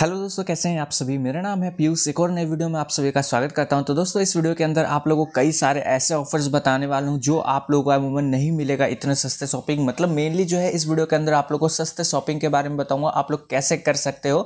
hello दोस्तों कैसे हैं आप सभी मेरा नाम है पीयूष एक और नए वीडियो में आप सभी का स्वागत करता हूं तो दोस्तों इस वीडियो के अंदर आप लोगों को कई सारे ऐसे ऑफर्स बताने वाला हूं जो आप लोगों को अमूमन नहीं मिलेगा इतने सस्ते शॉपिंग मतलब मेनली जो है इस वीडियो के अंदर आप लोगों को सस्ते शॉपिंग के बारे में बताऊँगा आप लोग कैसे कर सकते हो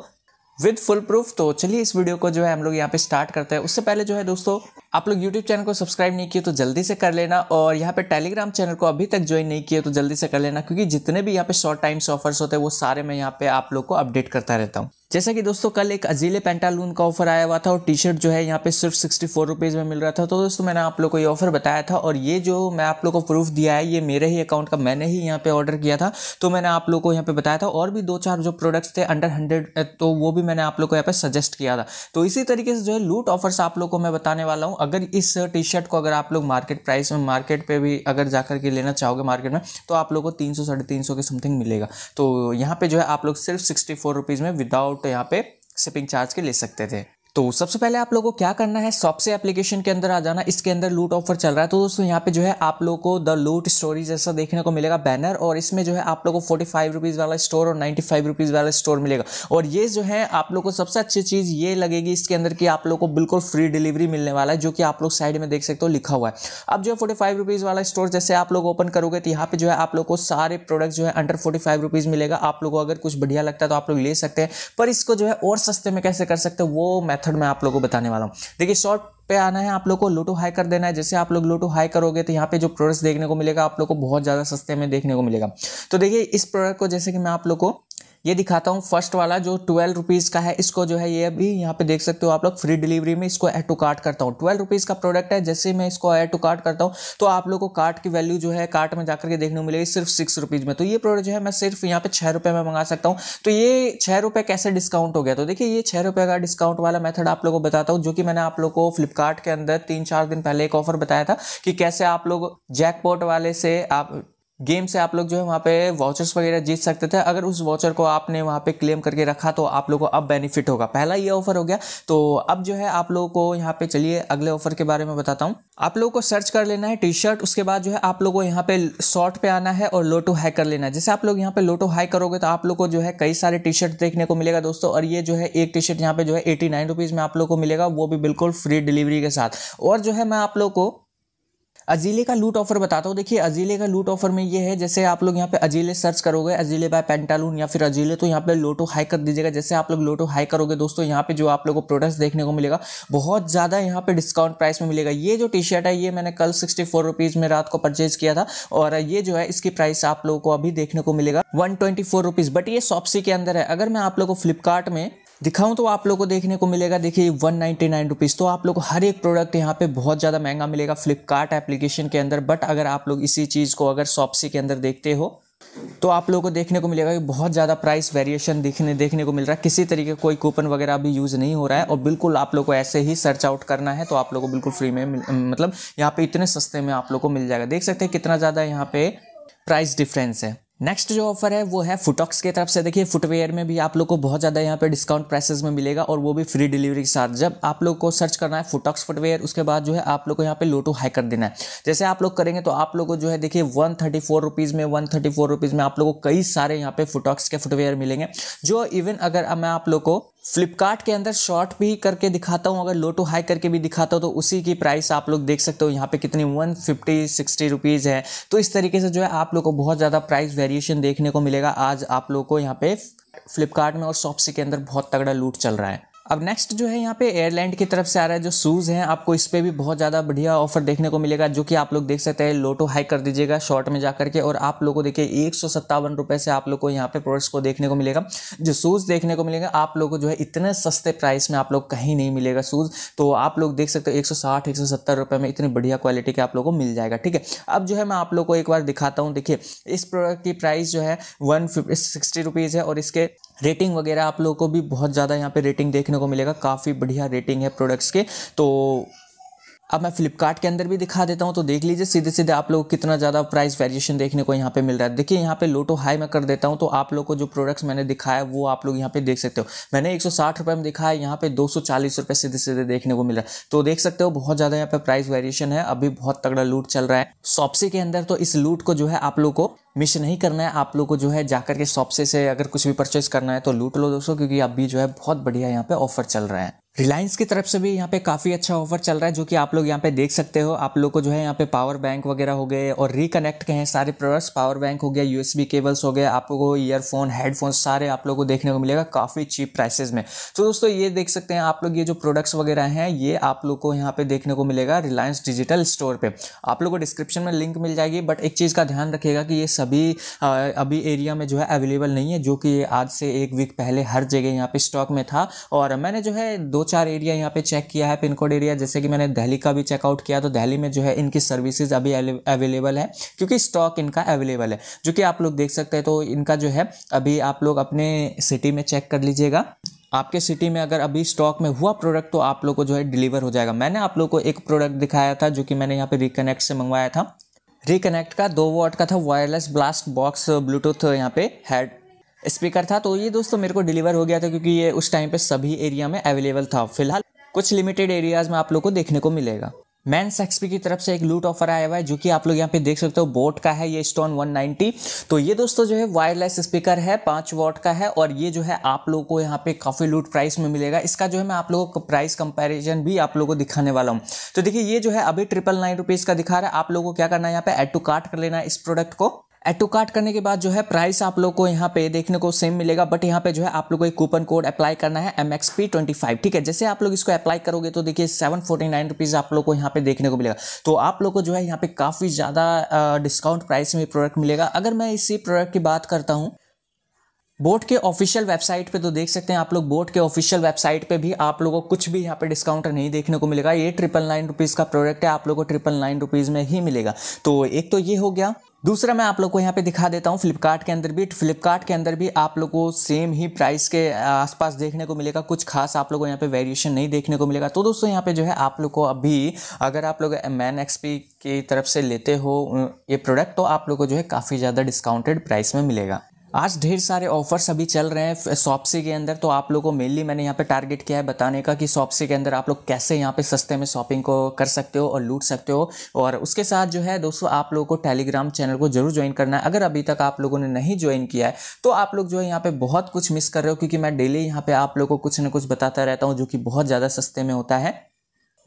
विद फुल प्रूफ तो चलिए इस वीडियो को जो है हम लोग यहाँ पे स्टार्ट करते हैं उससे पहले जो है दोस्तों आप लोग यूट्यूब चैनल को सब्सक्राइब नहीं किए तो जल्दी से कर लेना और यहाँ पे टेलीग्राम चैनल को अभी तक ज्वाइन नहीं किए तो जल्दी से कर लेना क्योंकि जितने भी यहाँ पे शॉर्ट टाइम्स ऑफर्स होते हैं वो सारे मैं यहाँ पे आप लोग को अपडेट करता रहता हूँ जैसा कि दोस्तों कल एक अजीले पेंटालून का ऑफर आया हुआ था और टी शर्ट जो है यहाँ पे सिर्फ सिक्सटी फोर रुपीज़ में मिल रहा था तो दोस्तों मैंने आप लोग को ये ऑफर बताया था और ये जो मैं आप लोग को प्रूफ दिया है ये मेरे ही अकाउंट का मैंने ही यहाँ पे ऑर्डर किया था तो मैंने आप लोग को यहाँ पे बताया था और भी दो चार जो प्रोडक्ट्स थे अंडर हंड्रेड तो वो भी मैंने आप लोग को यहाँ पे सजेस्ट किया था तो इसी तरीके से जो है लूट ऑफर्स आप लोग को मैं बताने वाला हूँ अगर इस टी शर्ट को अगर आप लोग मार्केट प्राइस में मार्केट पे भी अगर जा करके के लेना चाहोगे मार्केट में तो आप लोग को तीन सौ साढ़े तीन सौ के समथिंग मिलेगा तो यहाँ पे जो है आप लोग सिर्फ सिक्सटी फोर रुपीज़ में विदाउट यहाँ पे शिपिंग चार्ज के ले सकते थे तो सबसे पहले आप लोगों को क्या करना है सॉपसे एप्लीकेशन के अंदर आ जाना इसके अंदर लूट ऑफर चल रहा है तो दोस्तों यहाँ पे जो है आप लोगों को द लूट स्टोरी जैसा देखने को मिलेगा बैनर और इसमें जो है आप लोगों को फोर्टी फाइव रुपीज़ वाला स्टोर और नाइन्टी फाइव रुपीज़ वाला स्टोर मिलेगा और ये जो है आप लोग को सबसे अच्छी चीज़ ये लगेगी इसके अंदर कि आप लोग को बिल्कुल फ्री डिलीवरी मिलने वाला है जो कि आप लोग साइड में देख सकते हो लिखा हुआ है अब जो है फोर्टी फाइव रुपीज़ वाला स्टोर जैसे आप लोग ओपन करोगे तो यहाँ पे जो है आप लोग को सारे प्रोडक्ट जो है अंडर फोर्टी फाइव रुपीज़ मिलेगा आप लोग को अगर कुछ बढ़िया लगता है तो आप लोग ले सकते हैं पर इसको जो है और सस्ते में कैसे कर सकते हो वो मैथ मेथड मैं आप लोगों को बताने वाला हूँ देखिए शॉर्ट पे आना है आप लोग को लोटो हाई कर देना है जैसे आप लोग लोटो हाई करोगे तो यहाँ पे जो प्रोडक्ट देखने को मिलेगा आप लोग को बहुत ज़्यादा सस्ते में देखने को मिलेगा तो देखिए इस प्रोडक्ट को जैसे कि मैं आप लोग को ये दिखाता हूँ फर्स्ट वाला जो ट्वेल्व रुपीज़ का है इसको जो है ये अभी यहाँ पे देख सकते हो आप लोग फ्री डिलीवरी में इसको एड टू कार्ट करता हूँ ट्वेल्व रुपीज़ का प्रोडक्ट है जैसे मैं इसको एड टू कार्ट करता हूँ तो आप लोग को कार्ट की वैल्यू जो है कार्ट में जाकर के देखने को मिलेगी सिर्फ सिक्स रुपीज़ में तो ये प्रोडक्ट जो है मैं सिर्फ यहाँ पे छः रुपये में मंगा सकता हूँ तो ये छः रुपये कैसे डिस्काउंट हो गया तो देखिए ये छः रुपये का डिस्काउंट वाला मेथड आप लोग को बताता हूँ जो कि मैंने आप लोग को फ्लिपकार्ट के अंदर तीन चार दिन पहले एक ऑफर बताया था कि कैसे आप लोग जैकपॉट वाले से आप गेम से आप लोग जो है वहाँ पे वाचर्स वगैरह जीत सकते थे अगर उस वाचर को आपने वहाँ पे क्लेम करके रखा तो आप लोगों को अब बेनिफिट होगा पहला ये ऑफर हो गया तो अब जो है आप लोगों को यहाँ पे चलिए अगले ऑफर के बारे में बताता हूँ आप लोगों को सर्च कर लेना है टी शर्ट उसके बाद जो है आप लोगों को यहाँ पे शॉर्ट पे आना है और लोटो हाई कर लेना है जैसे आप लोग यहाँ पे लोटो हाई करोगे तो आप लोग को जो है कई सारे टी शर्ट देखने को मिलेगा दोस्तों और ये जो है एक टी शर्ट यहाँ पे जो है एटी नाइन रुपीज़ में आप लोग को मिलेगा वो भी बिल्कुल फ्री डिलीवरी के साथ और जो है मैं आप लोग को अजीले का लूट ऑफर बताता हूँ देखिए अजीले का लूट ऑफर में ये है जैसे आप लोग यहाँ पे अजीले सर्च करोगे अजीले बाय पेंटालून या फिर अजीले तो यहाँ पे लोटो हाई कर दीजिएगा जैसे आप लोग लोटो हाई करोगे दोस्तों यहाँ पे जो आप लोग को प्रोडक्ट्स देखने को मिलेगा बहुत ज़्यादा यहाँ पे डिस्काउंट प्राइस में मिलेगा ये जो टी शर्ट है ये मैंने कल सिक्सटी फोर रुपीज़ में रात को परचेज किया था और ये जो है इसकी प्राइस आप लोगों को अभी देखने को मिलेगा one twenty four rupees but ये सॉप्सी के अंदर है अगर मैं आप लोग को फ्लिपकार्ट में दिखाऊं तो आप लोग को देखने को मिलेगा देखिए वन नाइन्टी नाइन रुपीज़ तो आप लोग हर एक प्रोडक्ट यहाँ पे बहुत ज़्यादा महंगा मिलेगा फ्लिपकार्ट एप्लीकेशन के अंदर बट अगर आप लोग इसी चीज़ को अगर शॉपसी के अंदर देखते हो तो आप लोगों को देखने को मिलेगा कि बहुत ज़्यादा प्राइस वेरिएशन दिखने देखने को मिल रहा है किसी तरीके का कोई कूपन वगैरह भी यूज़ नहीं हो रहा है और बिल्कुल आप लोग को ऐसे ही सर्च आउट करना है तो आप लोग को बिल्कुल फ्री में मतलब यहाँ पर इतने सस्ते में आप लोग को मिल जाएगा देख सकते हैं कितना ज़्यादा यहाँ पर प्राइस डिफ्रेंस है नेक्स्ट जो ऑफर है वो है फुटॉक्स की तरफ से देखिए फुटवेयर में भी आप लोग को बहुत ज़्यादा यहाँ पे डिस्काउंट प्राइसेस में मिलेगा और वो भी फ्री डिलीवरी के साथ जब आप लोग को सर्च करना है फुटॉक्स फुटवेयर उसके बाद जो है आप लोग को यहाँ पे लोटो हाई कर देना है जैसे आप लोग करेंगे तो आप लोग को जो है देखिए वन थर्टी फोर रुपीज़ में वन थर्टी फोर रुपीज़ में आप लोग को कई सारे यहाँ पे फुटॉक्स के फुटवेयर मिलेंगे जो इवन अगर मैं आप लोग को फ्लिपकार्ट के अंदर शॉर्ट भी करके दिखाता हूँ अगर लो टू हाई करके भी दिखाता हूँ तो उसी की प्राइस आप लोग देख सकते हो यहाँ पे कितनी वन फिफ्टी सिक्सटी रुपीज़ है तो इस तरीके से जो है आप लोग को बहुत ज़्यादा प्राइस वेरिएशन देखने को मिलेगा आज आप लोग को यहाँ पे फ्लिपकार्ट में और शॉपसी के अंदर बहुत तगड़ा लूट चल रहा है अब नेक्स्ट जो है यहाँ पे एयरलैंड की तरफ से आ रहा है जो शूज़ हैं आपको इस पर भी बहुत ज़्यादा बढ़िया ऑफर देखने को मिलेगा जो कि आप लोग देख सकते हैं लोटो हाई कर दीजिएगा शॉर्ट में जा करके और आप लोग को देखिए एक सौ सत्तावन रुपये से आप लोग को यहाँ पे प्रोडक्ट्स को देखने को मिलेगा जो शूज़ देखने को मिलेगा आप लोग को जो है इतने सस्ते प्राइस में आप लोग कहीं नहीं मिलेगा शूज़ तो आप लोग देख सकते हो एक सौ साठ एक सौ सत्तर रुपये में इतनी बढ़िया क्वालिटी के आप लोग को मिल जाएगा ठीक है अब जो है मैं आप लोग को एक बार दिखाता हूँ देखिए इस प्रोडक्ट की प्राइस जो है वन सिक्सटी रुपीज़ है और इसके रेटिंग वगैरह आप लोगों को भी बहुत ज़्यादा यहाँ पे रेटिंग देखने को मिलेगा काफ़ी बढ़िया रेटिंग है प्रोडक्ट्स के तो अब मैं फ्लिपकार्ट के अंदर भी दिखा देता हूँ तो देख लीजिए सीधे सीधे आप लोग कितना ज़्यादा प्राइस वेरिएशन देखने को यहाँ पे मिल रहा है देखिए यहाँ पे लोटो हाई मैं कर देता हूँ तो आप लोग को जो प्रोडक्ट्स मैंने दिखाया वो आप लोग यहाँ पे देख सकते हो मैंने एक सौ में दिखाया यहाँ पे दो सौ सीधे सीधे देखने को मिल रहा है तो देख सकते हो बहुत ज़्यादा यहाँ पे प्राइस वेरिएशन है अभी बहुत तगड़ा लूट चल रहा है सॉप्सी के अंदर तो इस लूट को जो है आप लोग को मिस नहीं करना है आप लोग को जो है जाकर के शॉप से, अगर कुछ भी परचेस करना है तो लूट लो दोस्तों क्योंकि अभी जो है बहुत बढ़िया यहाँ पे ऑफर चल रहा है रिलायंस की तरफ से भी यहाँ पे काफ़ी अच्छा ऑफर चल रहा है जो कि आप लोग यहाँ पे देख सकते हो आप लोग को जो है यहाँ पे पावर बैंक वगैरह हो गए और रिकनेक्ट के हैं सारे प्रोडक्ट्स पावर बैंक हो गया यूएसबी केबल्स हो गए आपको ईयरफोन हेडफोन सारे आप लोग को देखने को मिलेगा काफ़ी चीप प्राइसेज में तो दोस्तों ये देख सकते हैं आप लोग ये जो प्रोडक्ट्स वगैरह हैं ये आप लोग को यहाँ पे देखने को मिलेगा रिलायंस डिजिटल स्टोर पर आप लोग को डिस्क्रिप्शन में लिंक मिल जाएगी बट एक चीज़ का ध्यान रखिएगा कि ये सभी अभी एरिया में जो है अवेलेबल नहीं है जो कि आज से एक वीक पहले हर जगह यहाँ पर स्टॉक में था और मैंने जो है दो चार एरिया यहाँ पे चेक किया है पिन कोड एरिया जैसे कि मैंने दिल्ली का भी चेकआउट किया तो दिल्ली में जो है इनकी सर्विसेज अभी अवेलेबल है क्योंकि स्टॉक इनका अवेलेबल है जो कि आप लोग देख सकते हैं तो इनका जो है अभी आप लोग अपने सिटी में चेक कर लीजिएगा आपके सिटी में अगर अभी स्टॉक में हुआ प्रोडक्ट तो आप लोग को जो है डिलीवर हो जाएगा मैंने आप लोग को एक प्रोडक्ट दिखाया था जो कि मैंने यहाँ पर रिकनेक्ट से मंगवाया था रिकनेक्ट का दो वॉट का था वायरलेस ब्लास्ट बॉक्स ब्लूटूथ यहाँ पे हेड स्पीकर था तो ये दोस्तों मेरे को डिलीवर हो गया था क्योंकि ये उस टाइम पे सभी एरिया में अवेलेबल था फिलहाल कुछ लिमिटेड एरियाज़ में आप लोग को देखने को मिलेगा मैन सेक्सपी की तरफ से एक लूट ऑफर आया हुआ है जो कि आप लोग यहाँ पे देख सकते हो बोट का है ये स्टोन 190 तो ये दोस्तों जो है वायरलेस स्पीकर है पाँच वॉट का है और ये जो है आप लोगों को यहाँ पे काफ़ी लूट प्राइस में मिलेगा इसका जो है मैं आप लोगों को प्राइस कंपैरिजन भी आप लोगों को दिखाने वाला हूँ तो देखिए ये जो है अभी ट्रिपल नाइन रुपीज़ का दिखा रहा है आप लोगों को क्या करना है यहाँ पे एड टू कार्ट कर लेना है इस प्रोडक्ट को एटो कार्ट करने के बाद जो है प्राइस आप लोग को यहाँ पे देखने को सेम मिलेगा बट यहाँ पे जो है आप लोग को एक कूपन कोड अप्लाई करना है M X P twenty five ठीक है जैसे आप लोग इसको अप्लाई करोगे तो देखिए सेवन फोर्टी नाइन रुपीज़ आप लोग को यहाँ पे देखने को मिलेगा तो आप लोग को जो है यहाँ पे काफ़ी ज़्यादा डिस्काउंट प्राइस में प्रोडक्ट मिलेगा अगर मैं इसी प्रोडक्ट की बात करता हूँ बोर्ड के ऑफिशियल वेबसाइट पे तो देख सकते हैं आप लोग बोर्ड के ऑफिशियल वेबसाइट पे भी आप लोगों को कुछ भी यहाँ पे डिस्काउंट नहीं देखने को मिलेगा ये ट्रिपल नाइन रुपीज़ का प्रोडक्ट है आप लोगों को ट्रिपल नाइन रुपीज़ में ही मिलेगा तो एक तो ये हो गया दूसरा मैं आप लोग को यहाँ पे दिखा देता हूँ फ्लिपकार्ट के अंदर भी फ्लिपकार्ट के अंदर भी आप लोग को सेम ही प्राइस के आसपास देखने को मिलेगा कुछ खास आप लोग को यहाँ पे वेरिएशन नहीं देखने को मिलेगा तो दोस्तों यहाँ पे जो है आप लोग को अभी अगर आप लोग मैन एक्सपी की तरफ से लेते हो ये प्रोडक्ट तो आप लोग को जो है काफ़ी ज़्यादा डिस्काउंटेड प्राइस में मिलेगा आज ढेर सारे ऑफर्स अभी चल रहे हैं सॉपसी के अंदर तो आप लोगों को मेनली मैंने यहाँ पे टारगेट किया है बताने का कि सॉपसी के अंदर आप लोग कैसे यहाँ पे सस्ते में शॉपिंग को कर सकते हो और लूट सकते हो और उसके साथ जो है दोस्तों आप लोगों को टेलीग्राम चैनल को जरूर ज्वाइन करना है अगर अभी तक आप लोगों ने नहीं ज्वाइन किया है तो आप लोग जो है यहाँ पर बहुत कुछ मिस कर रहे हो क्योंकि मैं डेली यहाँ पर आप लोग को कुछ ना कुछ बताता रहता हूँ जो कि बहुत ज़्यादा सस्ते में होता है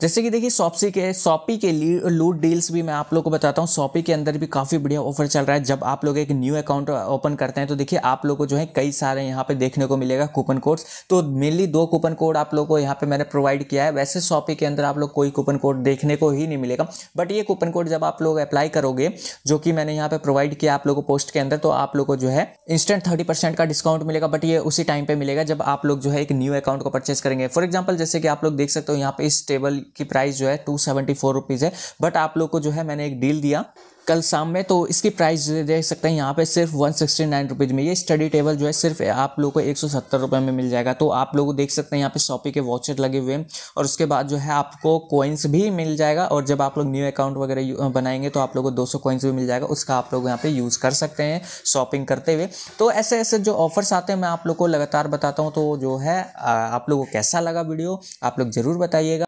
जैसे कि देखिए सॉपसी के सॉपी के लिए लूट डील्स भी मैं आप लोग को बताता हूँ सॉपी के अंदर भी काफ़ी बढ़िया ऑफर चल रहा है जब आप लोग एक न्यू अकाउंट ओपन करते हैं तो देखिए आप लोग को जो है कई सारे यहाँ पे देखने को मिलेगा कूपन कोड्स तो मेनली दो कूपन कोड आप लोग को यहाँ पे मैंने प्रोवाइड किया है वैसे सॉपी के अंदर आप लोग कोई कूपन कोड देखने को ही नहीं मिलेगा बट ये कूपन कोड जब आप लोग अप्लाई करोगे जो कि मैंने यहाँ पर प्रोवाइड किया आप लोगों को पोस्ट के अंदर तो आप लोग को जो है इंस्टेंट थर्टी का डिस्काउंट मिलेगा बट ये उसी टाइम पर मिलेगा जब आप लोग जो है एक न्यू अकाउंट को परचेस करेंगे फॉर एग्जाम्पल जैसे कि आप लोग देख सकते हो यहाँ पे इस टेबल की प्राइस जो है टू सेवेंटी फोर रुपीज़ है बट आप लोग को जो है मैंने एक डील दिया कल शाम में तो इसकी प्राइस देख सकते हैं यहाँ पे सिर्फ वन सिक्सटी नाइन रुपीज़ में ये स्टडी टेबल जो है सिर्फ आप लोग को एक सौ सत्तर रुपये में मिल जाएगा तो आप लोग देख सकते हैं यहाँ पे शॉपी के वॉचर लगे हुए हैं और उसके बाद जो है आपको कोइंस भी मिल जाएगा और जब आप लोग न्यू अकाउंट वगैरह बनाएंगे तो आप लोग को दो सौ कोइंस भी मिल जाएगा उसका आप लोग यहाँ पर यूज़ कर सकते हैं शॉपिंग करते हुए तो ऐसे ऐसे जो ऑफर्स आते हैं मैं आप लोग को लगातार बताता हूँ तो जो है आप लोग को कैसा लगा वीडियो आप लोग ज़रूर बताइएगा